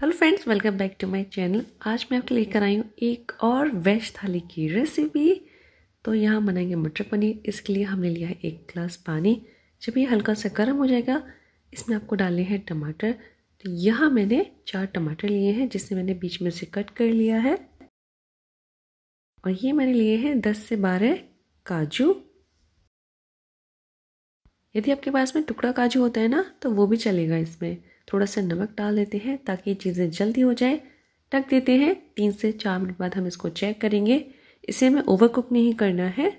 hello friends welcome back to my channel आज मैं आपके लेकर आई हूँ एक और वेज थाली की रेसिपी तो यहाँ बनाएंगे मटर पनीर इसके लिए हमने लिया है एक ग्लास पानी जब ये हल्का सा गर्म हो जाएगा इसमें आपको डालने हैं टमाटर तो यहाँ मैंने चार टमाटर लिए हैं जिसे मैंने बीच में से कट कर लिया है और ये मैंने लिए हैं दस से बारह काजू यदि आपके पास में टुकड़ा काजू होता है ना तो वो भी चलेगा इसमें थोड़ा सा नमक डाल देते हैं ताकि चीज़ें जल्दी हो जाए ढक देते हैं तीन से चार मिनट बाद हम इसको चेक करेंगे इसे हमें ओवर कुक नहीं करना है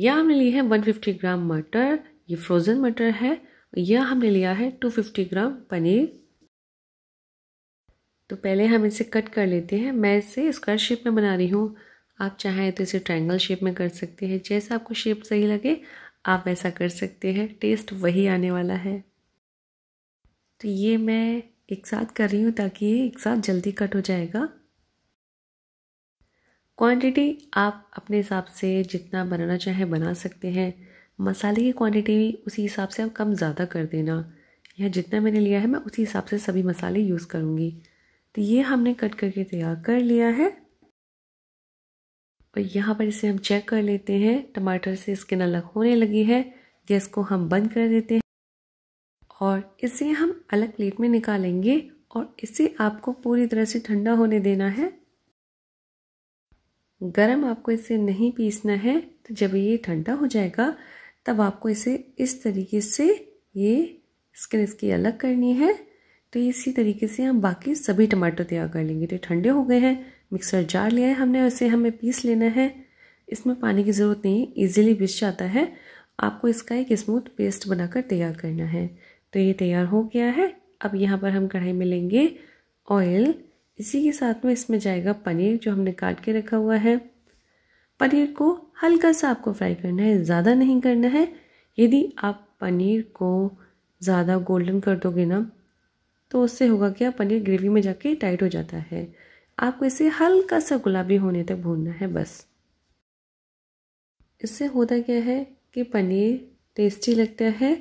यह हमने लिए है 150 ग्राम मटर ये फ्रोज़न मटर है यह हमने लिया है 250 ग्राम पनीर तो पहले हम इसे कट कर लेते हैं मैं इसे स्क्वायर शेप में बना रही हूँ आप चाहें तो इसे ट्रायंगल शेप में कर सकते हैं जैसा आपको शेप सही लगे आप वैसा कर सकते हैं टेस्ट वही आने वाला है तो ये मैं एक साथ कर रही हूँ ताकि ये एक साथ जल्दी कट हो जाएगा क्वांटिटी आप अपने हिसाब से जितना बनाना चाहे बना सकते हैं मसाले की क्वांटिटी भी उसी हिसाब से आप कम ज़्यादा कर देना यह जितना मैंने लिया है मैं उसी हिसाब से सभी मसाले यूज़ करूँगी तो ये हमने कट करके तैयार कर लिया है और यहाँ पर इसे हम चेक कर लेते हैं टमाटर से स्किन अलग होने लगी है गैस को हम बंद कर देते हैं और इसे हम अलग प्लेट में निकालेंगे और इसे आपको पूरी तरह से ठंडा होने देना है गरम आपको इसे नहीं पीसना है तो जब ये ठंडा हो जाएगा तब आपको इसे इस तरीके से ये स्किन इसकी अलग करनी है तो इसी तरीके से हम बाकी सभी टमाटर तैयार कर लेंगे तो ठंडे हो गए हैं मिक्सर जार लिया है हमने उसे हमें पीस लेना है इसमें पानी की ज़रूरत नहीं इजीली ईजिली पिस जाता है आपको इसका एक स्मूथ पेस्ट बनाकर तैयार करना है तो ये तैयार हो गया है अब यहाँ पर हम कढ़ाई में लेंगे ऑयल इसी के साथ में इसमें जाएगा पनीर जो हमने काट के रखा हुआ है पनीर को हल्का सा आपको फ्राई करना है ज़्यादा नहीं करना है यदि आप पनीर को ज़्यादा गोल्डन कर दोगे ना तो उससे होगा क्या पनीर ग्रेवी में जाके टाइट हो जाता है आपको इसे हल्का सा गुलाबी होने तक भूनना है बस इससे होता क्या है कि पनीर टेस्टी लगता है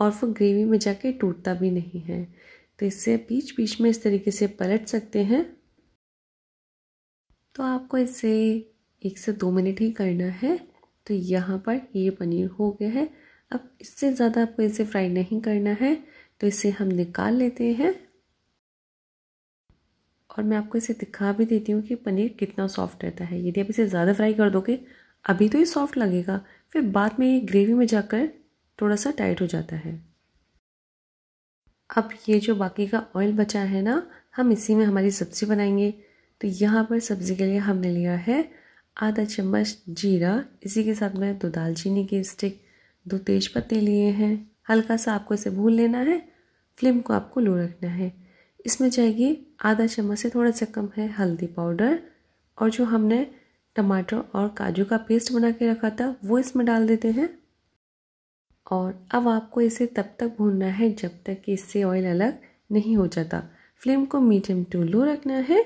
और वो ग्रेवी में जाके टूटता भी नहीं है तो इससे बीच बीच में इस तरीके से पलट सकते हैं तो आपको इसे एक से दो मिनट ही करना है तो यहाँ पर ये पनीर हो गया है अब इससे ज़्यादा आपको इसे फ्राई नहीं करना है तो इसे हम निकाल लेते हैं और मैं आपको इसे दिखा भी देती हूँ कि पनीर कितना सॉफ्ट रहता है यदि आप इसे ज़्यादा फ्राई कर दोगे अभी तो ये सॉफ्ट लगेगा फिर बाद में ये ग्रेवी में जाकर थोड़ा सा टाइट हो जाता है अब ये जो बाकी का ऑयल बचा है ना हम इसी में हमारी सब्ज़ी बनाएंगे तो यहाँ पर सब्ज़ी के लिए हमने लिया है आधा चम्मच जीरा इसी के साथ में दो दालचीनी के स्टिक दो तेज पत्ते लिए हैं हल्का सा आपको इसे भून लेना है फ्लेम को आपको लो रखना है इसमें जाएगी आधा चम्मच से थोड़ा सा कम है हल्दी पाउडर और जो हमने टमाटर और काजू का पेस्ट बना के रखा था वो इसमें डाल देते हैं और अब आपको इसे तब तक भूनना है जब तक कि इससे ऑयल अलग नहीं हो जाता फ्लेम को मीडियम टू लो रखना है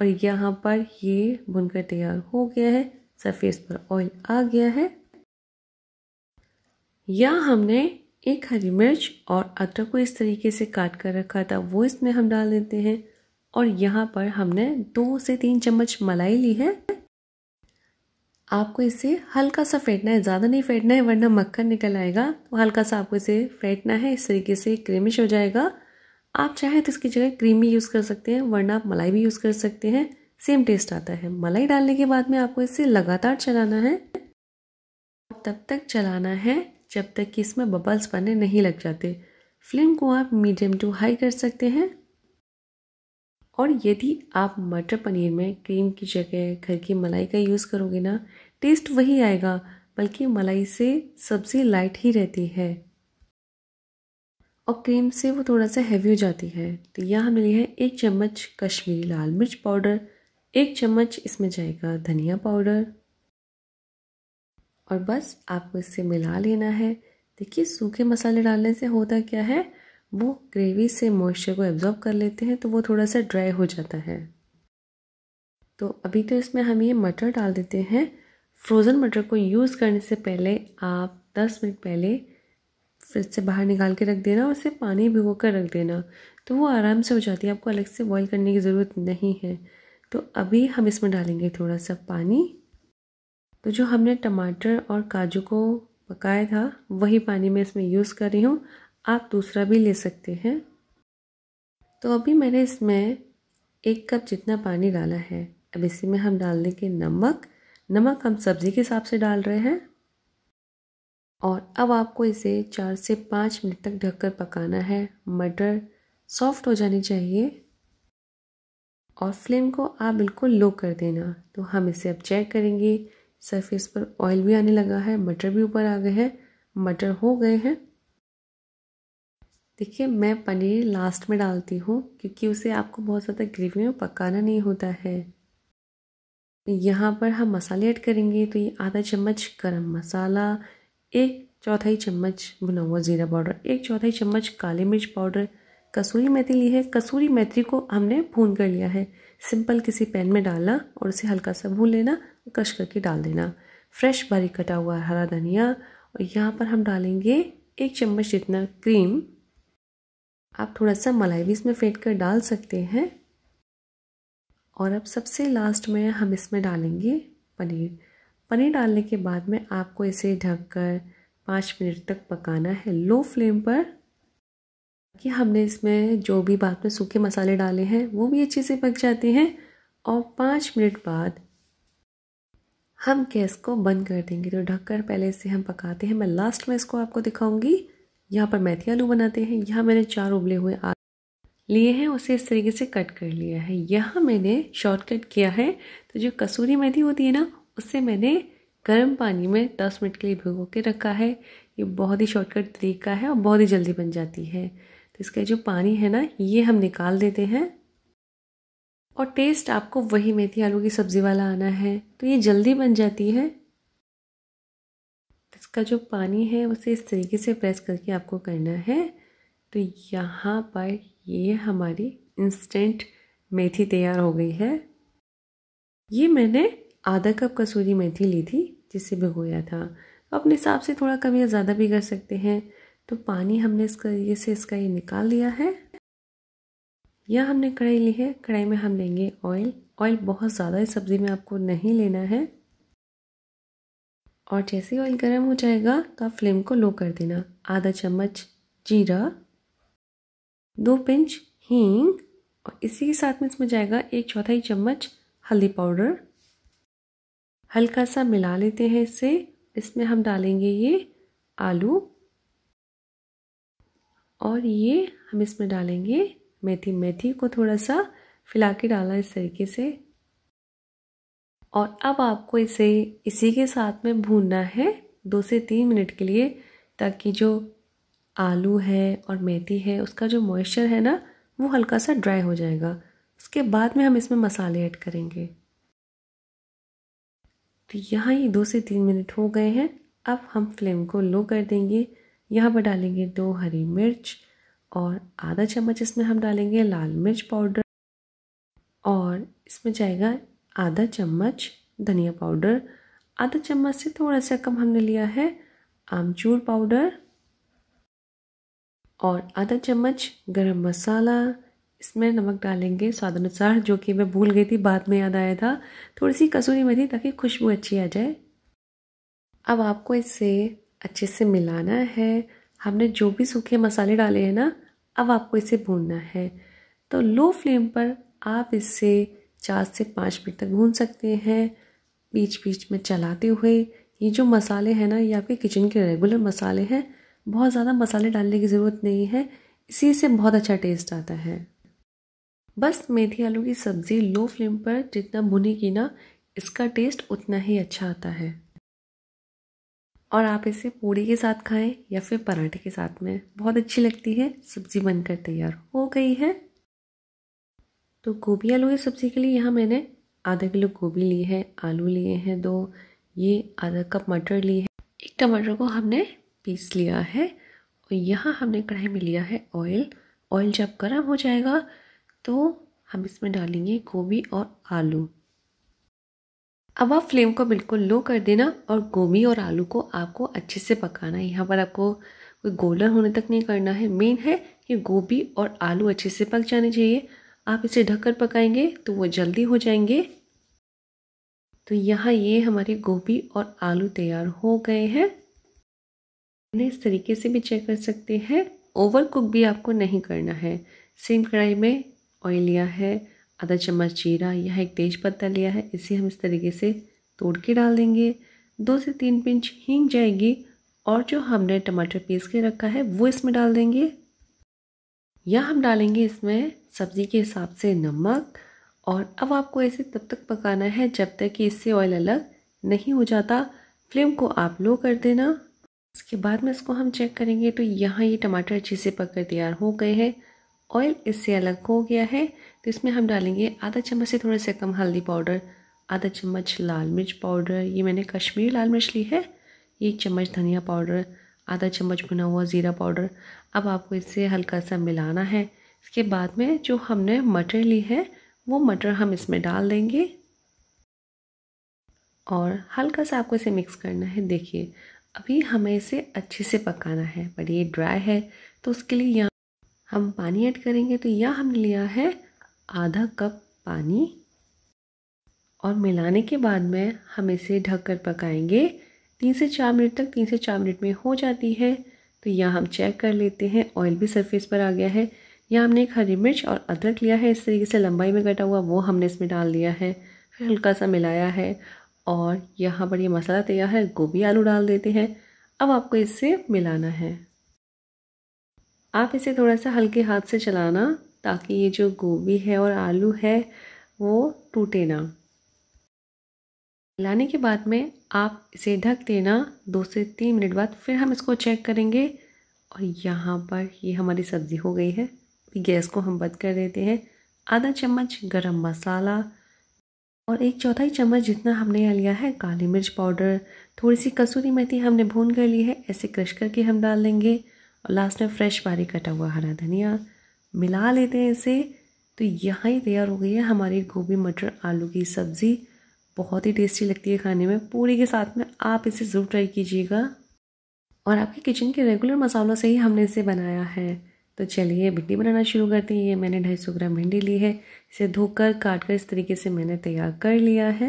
और यहाँ पर ये भुनकर तैयार हो गया है सरफेस पर ऑयल आ गया है यह हमने एक हरी मिर्च और अदरक को इस तरीके से काट कर रखा था वो इसमें हम डाल देते हैं और यहाँ पर हमने दो से तीन चम्मच मलाई ली है आपको इसे हल्का सा फेंटना है ज़्यादा नहीं फेंटना है वरना मक्खन निकल आएगा तो हल्का सा आपको इसे फेंटना है इस तरीके से क्रीमिश हो जाएगा आप चाहें तो इसकी जगह क्रीम भी यूज़ कर सकते हैं वरना आप मलाई भी यूज़ कर सकते हैं सेम टेस्ट आता है मलाई डालने के बाद में आपको इसे लगातार चलाना है तब तक चलाना है जब तक कि इसमें बबल्स बनने नहीं लग जाते फ्लेम को आप मीडियम टू हाई कर सकते हैं और यदि आप मटर पनीर में क्रीम की जगह घर की मलाई का यूज़ करोगे ना टेस्ट वही आएगा बल्कि मलाई से सब्ज़ी लाइट ही रहती है और क्रीम से वो थोड़ा सा हैवी हो जाती है तो यहाँ हमने लिया है एक चम्मच कश्मीरी लाल मिर्च पाउडर एक चम्मच इसमें जाएगा धनिया पाउडर और बस आपको इससे मिला लेना है देखिए सूखे मसाले डालने से होता क्या है वो ग्रेवी से मॉइस्चर को एब्ज़ॉर्ब कर लेते हैं तो वो थोड़ा सा ड्राई हो जाता है तो अभी तो इसमें हम ये मटर डाल देते हैं फ्रोज़न मटर को यूज़ करने से पहले आप दस मिनट पहले फ्रिज से बाहर निकाल के रख देना और उसे पानी भिगो कर रख देना तो वो आराम से हो जाती है आपको अलग से बॉईल करने की ज़रूरत नहीं है तो अभी हम इसमें डालेंगे थोड़ा सा पानी तो जो हमने टमाटर और काजू को पकाया था वही पानी मैं इसमें यूज़ कर रही हूँ आप दूसरा भी ले सकते हैं तो अभी मैंने इसमें एक कप जितना पानी डाला है अब इसी में हम डाल देंगे नमक नमक हम सब्ज़ी के हिसाब से डाल रहे हैं और अब आपको इसे चार से पाँच मिनट तक ढककर पकाना है मटर सॉफ्ट हो जानी चाहिए और फ्लेम को आप बिल्कुल लो कर देना तो हम इसे अब चेक करेंगे सरफेस पर ऑयल भी आने लगा है मटर भी ऊपर आ गए हैं मटर हो गए हैं देखिए मैं पनीर लास्ट में डालती हूँ क्योंकि उसे आपको बहुत ज़्यादा ग्रेवी में पकाना नहीं होता है यहाँ पर हम मसाले ऐड करेंगे तो ये आधा चम्मच गरम मसाला एक चौथाई चम्मच भुना हुआ ज़ीरा पाउडर एक चौथाई चम्मच काली मिर्च पाउडर कसूरी मेथी ली है कसूरी मेथी को हमने भून कर लिया है सिंपल किसी पैन में डालना और उसे हल्का सा भून लेना कश करके डाल देना फ्रेश बारीक कटा हुआ हरा धनिया और यहाँ पर हम डालेंगे एक चम्मच जितना क्रीम आप थोड़ा सा मलाई भी इसमें फेंट कर डाल सकते हैं और अब सबसे लास्ट में हम इसमें डालेंगे पनीर पनीर डालने के बाद में आपको इसे ढककर पाँच मिनट तक पकाना है लो फ्लेम पर कि हमने इसमें जो भी बाद में सूखे मसाले डाले हैं वो भी अच्छे से पक जाते हैं और पाँच मिनट बाद हम गैस को बंद कर देंगे तो ढककर पहले इसे हम पकाते हैं मैं लास्ट में इसको आपको दिखाऊंगी यहाँ पर मैथी आलू बनाते हैं यहाँ मैंने चार उबले हुए आलू लिए हैं उसे इस तरीके से कट कर लिया है यहाँ मैंने शॉर्टकट किया है तो जो कसूरी मेथी होती है ना उसे मैंने गर्म पानी में दस मिनट के लिए भिगो के रखा है ये बहुत ही शॉर्टकट तरीका है और बहुत ही जल्दी बन जाती है तो इसका जो पानी है ना ये हम निकाल देते हैं और टेस्ट आपको वही मेथी आलू की सब्ज़ी वाला आना है तो ये जल्दी बन जाती है इसका जो पानी है उसे इस तरीके से प्रेस करके आपको करना है तो यहाँ पर ये हमारी इंस्टेंट मेथी तैयार हो गई है ये मैंने आधा कप कसूरी मेथी ली थी जिसे भिगोया था तो अपने हिसाब से थोड़ा कम या ज़्यादा भी कर सकते हैं तो पानी हमने इस तरीके से इसका ये निकाल लिया है यह हमने कढ़ाई ली है कढ़ाई में हम लेंगे ऑयल ऑयल बहुत ज़्यादा इस सब्ज़ी में आपको नहीं लेना है और जैसे ही ऑयल गर्म हो जाएगा तो आप फ्लेम को लो कर देना आधा चम्मच जीरा दो पिंच हींग और इसी के साथ में इसमें जाएगा एक चौथाई चम्मच हल्दी पाउडर हल्का सा मिला लेते हैं इसे इसमें हम डालेंगे ये आलू और ये हम इसमें डालेंगे मेथी मेथी को थोड़ा सा फिला के डाला इस तरीके से और अब आपको इसे इसी के साथ में भूनना है दो से तीन मिनट के लिए ताकि जो आलू है और मेथी है उसका जो मॉइस्चर है ना वो हल्का सा ड्राई हो जाएगा उसके बाद में हम इसमें मसाले ऐड करेंगे तो यहाँ ही दो से तीन मिनट हो गए हैं अब हम फ्लेम को लो कर देंगे यहाँ पर डालेंगे दो हरी मिर्च और आधा चम्मच इसमें हम डालेंगे लाल मिर्च पाउडर और इसमें जाएगा आधा चम्मच धनिया पाउडर आधा चम्मच से थोड़ा सा कम हमने लिया है आमचूर पाउडर और आधा चम्मच गरम मसाला इसमें नमक डालेंगे स्वाद अनुसार जो कि मैं भूल गई थी बाद में याद आया था थोड़ी सी कसूरी मेथी ताकि खुशबू अच्छी आ जाए अब आपको इसे अच्छे से मिलाना है हमने जो भी सूखे मसाले डाले हैं ना अब आपको इसे भूनना है तो लो फ्लेम पर आप इसे चार से पाँच मिनट तक भून सकते हैं बीच बीच में चलाते हुए ये जो मसाले हैं ना ये आपके किचन के रेगुलर मसाले हैं बहुत ज़्यादा मसाले डालने की ज़रूरत नहीं है इसी से बहुत अच्छा टेस्ट आता है बस मेथी आलू की सब्ज़ी लो फ्लेम पर जितना भुनेगी ना इसका टेस्ट उतना ही अच्छा आता है और आप इसे पूड़ी के साथ खाएं या फिर पराठे के साथ में बहुत अच्छी लगती है सब्ज़ी बनकर तैयार हो गई है तो गोभी आलू की सब्ज़ी के लिए यहाँ मैंने आधा किलो गोभी ली है आलू लिए हैं दो ये आधा कप मटर ली है एक टमाटर को हमने पीस लिया है और यहाँ हमने कढ़ाई में लिया है ऑयल ऑयल जब गर्म हो जाएगा तो हम इसमें डालेंगे गोभी और आलू अब आप फ्लेम को बिल्कुल लो कर देना और गोभी और आलू को आपको अच्छे से पकाना है यहाँ पर आपको कोई गोल्डन होने तक नहीं करना है मेन है कि गोभी और आलू अच्छे से पक जाने चाहिए आप इसे ढककर पकाएंगे तो वो जल्दी हो जाएंगे तो यहाँ ये हमारे गोभी और आलू तैयार हो गए हैं इन्हें इस तरीके से भी चेक कर सकते हैं ओवर कुक भी आपको नहीं करना है सेम कढ़ाई में ऑयल लिया है आधा चम्मच जीरा यह एक तेज पत्ता लिया है इसे हम इस तरीके से तोड़ के डाल देंगे दो से तीन पिंच हींग जाएगी और जो हमने टमाटर पीस के रखा है वो इसमें डाल देंगे या हम डालेंगे इसमें सब्ज़ी के हिसाब से नमक और अब आपको इसे तब तक पकाना है जब तक कि इससे ऑयल अलग नहीं हो जाता फ्लेम को आप लो कर देना इसके बाद में इसको हम चेक करेंगे तो यहाँ ये टमाटर अच्छे से पक कर तैयार हो गए हैं ऑयल इससे अलग हो गया है तो इसमें हम डालेंगे आधा चम्मच से थोड़े से कम हल्दी पाउडर आधा चम्मच लाल मिर्च पाउडर ये मैंने कश्मीरी लाल मिर्च ली है एक चम्मच धनिया पाउडर आधा चम्मच भुना हुआ ज़ीरा पाउडर अब आपको इससे हल्का सा मिलाना है इसके बाद में जो हमने मटर ली है वो मटर हम इसमें डाल देंगे और हल्का सा आपको इसे मिक्स करना है देखिए अभी हमें इसे अच्छे से पकाना है पर ये ड्राई है तो उसके लिए यहाँ हम पानी ऐड करेंगे तो यह हमने लिया है आधा कप पानी और मिलाने के बाद में हम इसे ढककर पकाएंगे तीन से चार मिनट तक तीन से चार मिनट में हो जाती है तो यह हम चेक कर लेते हैं ऑयल भी सरफेस पर आ गया है यहाँ हमने एक हरी मिर्च और अदरक लिया है इस तरीके से लंबाई में कटा हुआ वो हमने इसमें डाल दिया है फिर हल्का सा मिलाया है और यहाँ पर ये मसाला तैयार है गोभी आलू डाल देते हैं अब आपको इसे मिलाना है आप इसे थोड़ा सा हल्के हाथ से चलाना ताकि ये जो गोभी है और आलू है वो टूटे ना मिलाने के बाद में आप इसे ढक देना दो से तीन मिनट बाद फिर हम इसको चेक करेंगे और यहाँ पर ये हमारी सब्ज़ी हो गई है गैस को हम बंद कर देते हैं आधा चम्मच गरम मसाला और एक चौथाई चम्मच जितना हमने यहाँ लिया है काली मिर्च पाउडर थोड़ी सी कसूरी मेथी हमने भून कर ली है ऐसे क्रश करके हम डाल देंगे और लास्ट में फ्रेश बारीक कटा हुआ हरा धनिया मिला लेते हैं इसे तो यहाँ ही तैयार हो गई है हमारी गोभी मटर आलू की सब्ज़ी बहुत ही टेस्टी लगती है खाने में पूरी के साथ में आप इसे ज़रूर ट्राई कीजिएगा और आपके किचन के रेगुलर मसालों से ही हमने इसे बनाया है तो चलिए भिंडी बनाना शुरू करते हैं ये मैंने 250 ग्राम भिंडी ली है इसे धोकर काट कर इस तरीके से मैंने तैयार कर लिया है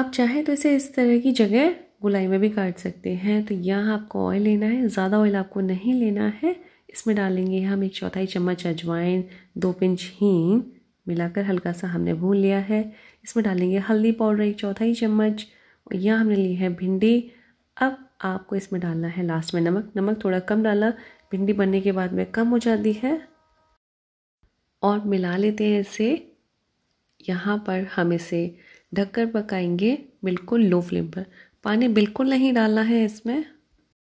आप चाहें तो इसे इस तरह की जगह गुलाई में भी काट सकते हैं तो यहाँ आपको ऑयल लेना है ज़्यादा ऑयल आपको नहीं लेना है इसमें डालेंगे हम एक चौथाई चम्मच अजवाइन दो पिंच हींग मिलाकर हल्का सा हमने भून लिया है इसमें डालेंगे हल्दी पाउडर एक चौथाई चम्मच और यहाँ हमने ली है भिंडी अब आपको इसमें डालना है लास्ट में नमक नमक थोड़ा कम डाला भिंडी बनने के बाद में कम हो जाती है और मिला लेते हैं इसे यहाँ पर हम इसे ढककर पकाएंगे बिल्कुल लो फ्लेम पर पानी बिल्कुल नहीं डालना है इसमें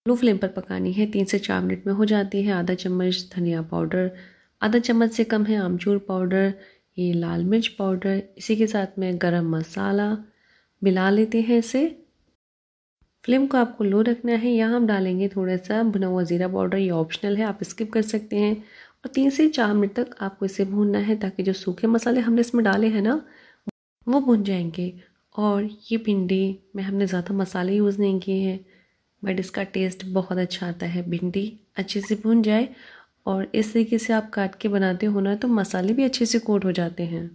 लो फ्लेम पर पकानी है तीन से चार मिनट में हो जाती है आधा चम्मच धनिया पाउडर आधा चम्मच से कम है आमचूर पाउडर ये लाल मिर्च पाउडर इसी के साथ में गरम मसाला मिला लेते हैं इसे फ्लेम को आपको लो रखना है यहाँ हम डालेंगे थोड़ा सा भुना हुआ ज़ीरा पाउडर ये ऑप्शनल है आप स्किप कर सकते हैं और तीन से चार मिनट तक आपको इसे भूनना है ताकि जो सूखे मसाले हमने इसमें डाले हैं ना वो भुन जाएंगे और ये भिंडी में हमने ज़्यादा मसाले यूज़ नहीं किए हैं बट इसका टेस्ट बहुत अच्छा आता है भिंडी अच्छे से भून जाए और इस तरीके से आप काट के बनाते हो ना तो मसाले भी अच्छे से कोट हो जाते हैं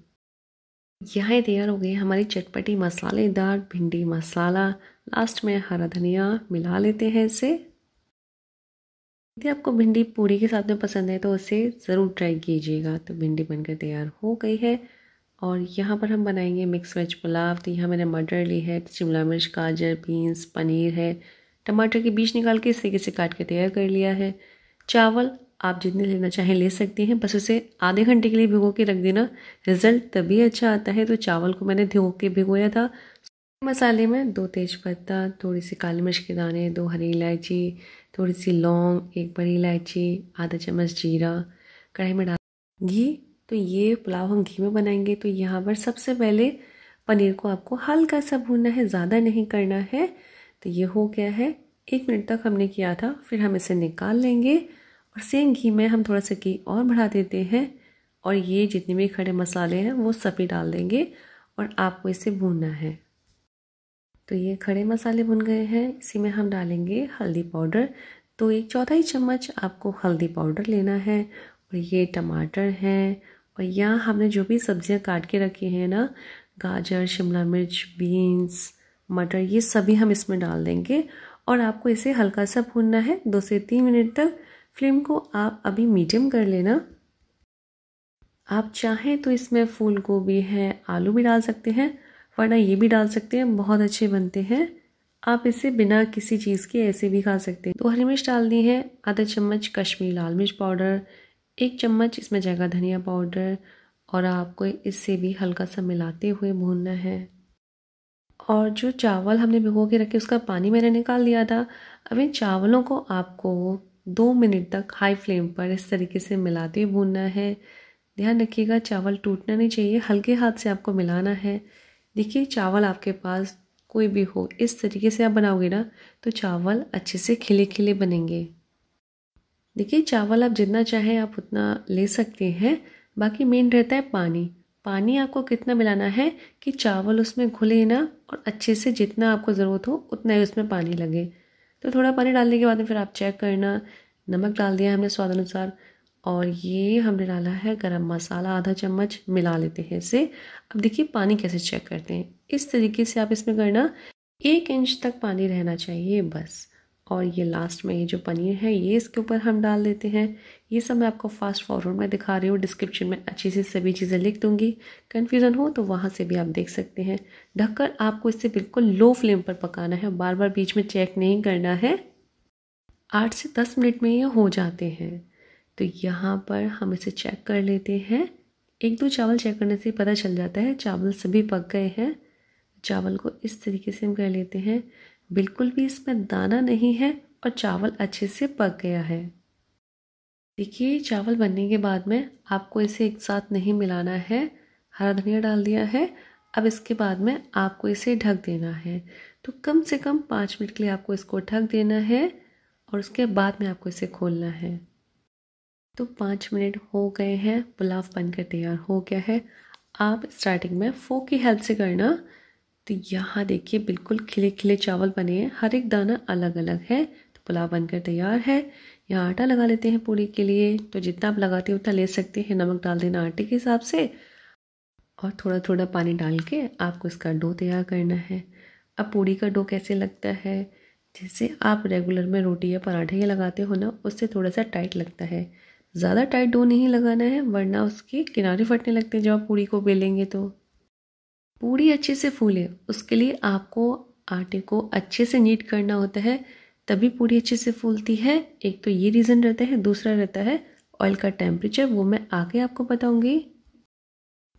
यहाँ तैयार हो गए हमारी चटपटी मसालेदार भिंडी मसाला लास्ट में हरा धनिया मिला लेते हैं इसे यदि आपको भिंडी पूरी के साथ में पसंद है तो उसे ज़रूर ट्राई कीजिएगा तो भिंडी बनकर तैयार हो गई है और यहाँ पर हम बनाएंगे मिक्स वेज पुलाव तो यहाँ मैंने मटर ली है शिमला मिर्च गाजर बीन्स पनीर है टमाटर के बीज निकाल के इस तरीके से काट के तैयार कर लिया है चावल आप जितने लेना चाहें ले सकते हैं बस उसे आधे घंटे के लिए भिगो के रख देना रिज़ल्ट तभी अच्छा आता है तो चावल को मैंने धो के भिगोया था मसाले में दो तेज़पत्ता थोड़ी सी काली मिर्च के दाने दो हरी इलायची थोड़ी सी लौंग एक बड़ी इलायची आधा चम्मच जीरा कढ़ाई में डाल घी तो ये पुलाव हम घी में बनाएंगे तो यहाँ पर सबसे पहले पनीर को आपको हल्का सा भूनना है ज़्यादा नहीं करना है तो ये हो गया है एक मिनट तक हमने किया था फिर हम इसे निकाल लेंगे और सेम घी में हम थोड़ा सा घी और बढ़ा देते हैं और ये जितने भी खड़े मसाले हैं वो सभी डाल देंगे और आपको इसे भूनना है तो ये खड़े मसाले भुन गए हैं इसी में हम डालेंगे हल्दी पाउडर तो एक चौथाई चम्मच आपको हल्दी पाउडर लेना है और ये टमाटर हैं और यहाँ हमने जो भी सब्जियाँ काट के रखी हैं ना गाजर शिमला मिर्च बीन्स मटर ये सभी हम इसमें डाल देंगे और आपको इसे हल्का सा भूनना है दो से तीन मिनट तक फ्लेम को आप अभी मीडियम कर लेना आप चाहें तो इसमें फूल गोभी है आलू भी डाल सकते हैं वरना ये भी डाल सकते हैं बहुत अच्छे बनते हैं आप इसे बिना किसी चीज़ के ऐसे भी खा सकते हैं तो हरी मिर्च डाल दी है आधा चम्मच कश्मीरी लाल मिर्च पाउडर एक चम्मच इसमें जाएगा धनिया पाउडर और आपको इससे भी हल्का सा मिलाते हुए भूनना है और जो चावल हमने भिगो के रखे उसका पानी मैंने निकाल दिया था अब इन चावलों को आपको दो मिनट तक हाई फ्लेम पर इस तरीके से मिलाते हुए भूनना है ध्यान रखिएगा चावल टूटना नहीं चाहिए हल्के हाथ से आपको मिलाना है देखिए चावल आपके पास कोई भी हो इस तरीके से आप बनाओगे ना तो चावल अच्छे से खिले खिले बनेंगे देखिए चावल आप जितना चाहें आप उतना ले सकते हैं बाकी मेन रहता है पानी पानी आपको कितना मिलाना है कि चावल उसमें घुले ना और अच्छे से जितना आपको ज़रूरत हो उतना ही उसमें पानी लगे तो थोड़ा पानी डालने के बाद फिर आप चेक करना नमक डाल दिया हमने स्वाद अनुसार और ये हमने डाला है गरम मसाला आधा चम्मच मिला लेते हैं इसे अब देखिए पानी कैसे चेक करते हैं इस तरीके से आप इसमें करना एक इंच तक पानी रहना चाहिए बस और ये लास्ट में ये जो पनीर है ये इसके ऊपर हम डाल देते हैं ये सब मैं आपको फास्ट फॉरवर्ड में दिखा रही हूँ डिस्क्रिप्शन में अच्छी से सभी चीज़ें लिख दूँगी कन्फ्यूज़न हो तो वहाँ से भी आप देख सकते हैं ढककर आपको इसे बिल्कुल लो फ्लेम पर पकाना है बार बार बीच में चेक नहीं करना है आठ से दस मिनट में ये हो जाते हैं तो यहाँ पर हम इसे चेक कर लेते हैं एक दो चावल चेक करने से पता चल जाता है चावल सभी पक गए हैं चावल को इस तरीके से हम कर लेते हैं बिल्कुल भी इसमें दाना नहीं है और चावल अच्छे से पक गया है देखिए चावल बनने के बाद में आपको इसे एक साथ नहीं मिलाना है हरा धनिया डाल दिया है अब इसके बाद में आपको इसे ढक देना है तो कम से कम पाँच मिनट के लिए आपको इसको ढक देना है और उसके बाद में आपको इसे खोलना है तो पाँच मिनट हो गए हैं पुलाव बनकर तैयार हो गया है आप स्टार्टिंग में फोक की हेल्प से करना तो यहाँ देखिए बिल्कुल खिले खिले चावल बने हैं हर एक दाना अलग अलग है तो पुलाव बनकर तैयार है यहाँ आटा लगा लेते हैं पूरी के लिए तो जितना आप लगाते हैं उतना ले सकते हैं नमक डाल देना आटे के हिसाब से और थोड़ा थोड़ा पानी डाल के आपको इसका डो तैयार करना है अब पूड़ी का डो कैसे लगता है जैसे आप रेगुलर में रोटी या पराठे या लगाते हो ना उससे थोड़ा सा टाइट लगता है ज़्यादा टाइट डो नहीं लगाना है वरना उसके किनारे फटने लगते हैं जब आप पूड़ी को बेलेंगे तो पूड़ी अच्छे से फूले उसके लिए आपको आटे को अच्छे से नीट करना होता है तभी पूड़ी अच्छे से फूलती है एक तो ये रीज़न रहता है दूसरा रहता है ऑयल का टेम्परेचर वो मैं आके आपको बताऊँगी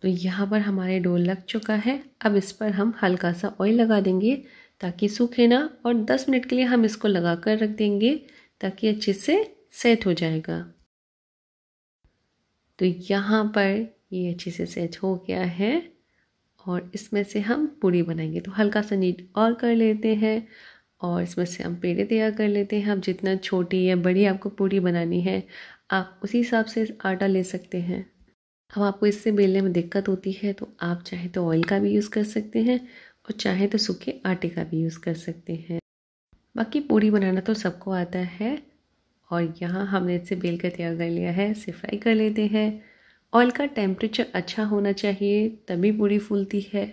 तो यहाँ पर हमारे डोल लग चुका है अब इस पर हम हल्का सा ऑयल लगा देंगे ताकि सूखे ना और 10 मिनट के लिए हम इसको लगा कर रख देंगे ताकि अच्छे से सेट हो जाएगा तो यहाँ पर ये अच्छे से सेट हो गया है और इसमें से हम पूरी बनाएंगे तो हल्का सा नीट और कर लेते हैं और इसमें से हम पेड़े तैयार कर लेते हैं आप जितना छोटी या बड़ी आपको पूरी बनानी है आप उसी हिसाब से आटा ले सकते हैं अब आपको इससे बेलने में दिक्कत होती है तो आप चाहे तो ऑयल का भी यूज़ कर सकते हैं और चाहे तो सूखे आटे का भी यूज़ कर सकते हैं बाकी पूरी बनाना तो सबको आता है और यहाँ हमने इसे बेल कर तैयार कर लिया है इसे फ्राई कर लेते हैं ऑयल का टेम्परेचर अच्छा होना चाहिए तभी पूरी फूलती है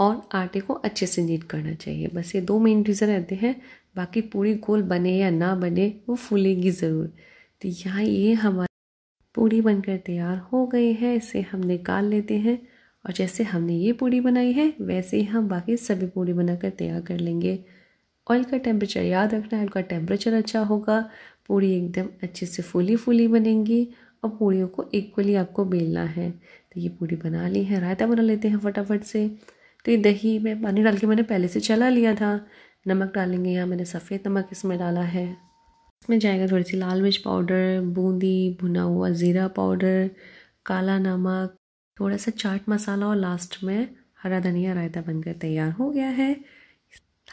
और आटे को अच्छे से नीट करना चाहिए बस ये दो मेन रीज़न रहते हैं बाकी पूरी गोल बने या ना बने वो फूलेगी ज़रूर तो यहाँ ये हमारी पूड़ी बनकर तैयार हो गई है इसे हम निकाल लेते हैं और जैसे हमने ये पूड़ी बनाई है वैसे ही हम बाकी सभी पूड़ी बनाकर तैयार कर लेंगे ऑयल का टेम्परेचर याद रखना है उनका टेम्परेचर अच्छा होगा पूड़ी एकदम अच्छे से फूली फूली बनेंगी और पूड़ियों को इक्वली आपको बेलना है तो ये पूड़ी बना ली है रायता बना लेते हैं फटाफट से तो ये दही में पानी डाल के मैंने पहले से चला लिया था नमक डालेंगे यहाँ मैंने सफ़ेद नमक इसमें डाला है इसमें जाएगा थोड़ी सी लाल मिर्च पाउडर बूंदी भुना हुआ ज़ीरा पाउडर काला नमक थोड़ा सा चाट मसाला और लास्ट में हरा धनिया रायता बनकर तैयार हो गया है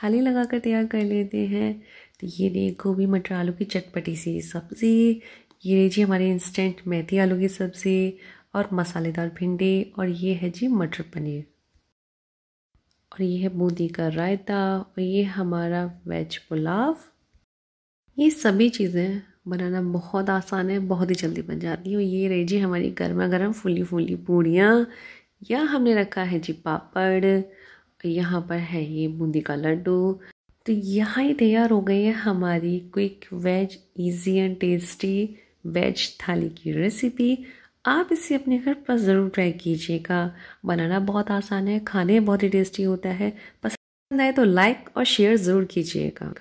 थाली लगा कर तैयार कर लेते हैं तो ये देखो भी मटर आलू की चटपटी सी सब्ज़ी ये रही जी हमारी इंस्टेंट मेथी आलू की सब्ज़ी और मसालेदार भिंडी और ये है जी मटर पनीर और ये है बूंदी का रायता और ये हमारा वेज पुलाव ये सभी चीज़ें बनाना बहुत आसान है बहुत ही जल्दी बन जाती है और ये रही जी हमारी गर्मा गर्म फूली फूली पूड़ियाँ या हमने रखा है जी पापड़ यहाँ पर है ये बूंदी का लड्डू तो यहाँ ही तैयार हो गई है हमारी quick veg easy and tasty veg thali की रेसिपी आप इसे अपने घर पर ज़रूर ट्राई कीजिएगा बनाना बहुत आसान है खाने बहुत ही टेस्टी होता है पसंद आए तो लाइक और शेयर ज़रूर कीजिएगा